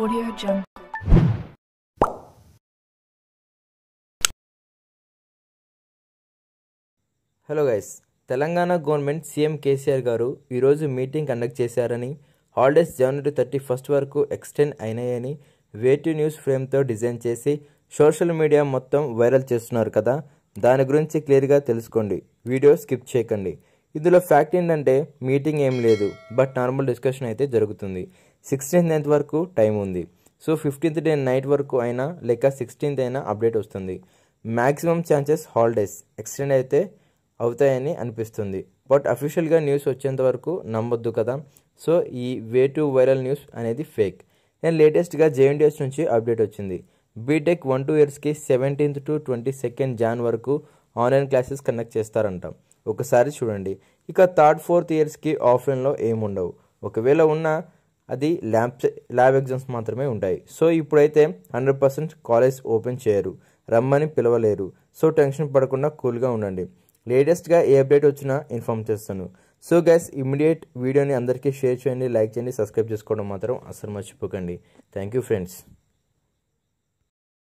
Audio Jungle. Hello guys Telangana government CM KCR గారు ఈరోజు meeting conduct చేశారని హాలిడేస్ జనవరి థర్టీ ఫస్ట్ వరకు ఎక్స్టెండ్ అయినాయని వేటివ్ న్యూస్ ఫ్రేమ్తో డిజైన్ చేసి సోషల్ మీడియా మొత్తం వైరల్ చేస్తున్నారు కదా దాని గురించి క్లియర్గా తెలుసుకోండి వీడియో స్కిప్ చేయకండి ఇందులో ఫ్యాక్ట్ ఏంటంటే మీటింగ్ ఏం లేదు బట్ నార్మల్ డిస్కషన్ అయితే జరుగుతుంది సిక్స్టీన్త్ నైన్త్ వరకు టైం ఉంది సో ఫిఫ్టీన్త్ డే నైట్ వరకు అయినా లేక సిక్స్టీన్త్ అయినా అప్డేట్ వస్తుంది మ్యాక్సిమం ఛాన్సెస్ హాలిడేస్ ఎక్స్టెండ్ అయితే అవుతాయని అనిపిస్తుంది బట్ అఫీషియల్గా న్యూస్ వచ్చేంత వరకు నమ్మొద్దు కదా సో ఈ వే టు వైరల్ న్యూస్ అనేది ఫేక్ నేను లేటెస్ట్గా జేఎన్డిఎస్ నుంచి అప్డేట్ వచ్చింది బీటెక్ వన్ టూ ఇయర్స్కి seventeenth to twenty second Jan వరకు ఆన్లైన్ క్లాసెస్ కండక్ట్ చేస్తారంటాం ఒకసారి చూడండి ఇక థర్డ్ ఫోర్త్ ఇయర్స్కి ఆఫ్లైన్లో ఏముండవు ఒకవేళ ఉన్న అది ల్యాబ్ ల్యాబ్ ఎగ్జామ్స్ మాత్రమే ఉంటాయి సో ఇప్పుడైతే హండ్రెడ్ పర్సెంట్ కాలేజ్ ఓపెన్ చేయరు రమ్మని పిలవలేరు సో టెన్షన్ పడకుండా కూల్గా ఉండండి లేటెస్ట్గా ఏ అప్డేట్ వచ్చినా ఇన్ఫామ్ చేస్తాను సో గ్యాస్ ఇమీడియట్ వీడియోని అందరికీ షేర్ చేయండి లైక్ చేయండి సబ్స్క్రైబ్ చేసుకోవడం మాత్రం అసలు మర్చిపోకండి థ్యాంక్ యూ ఫ్రెండ్స్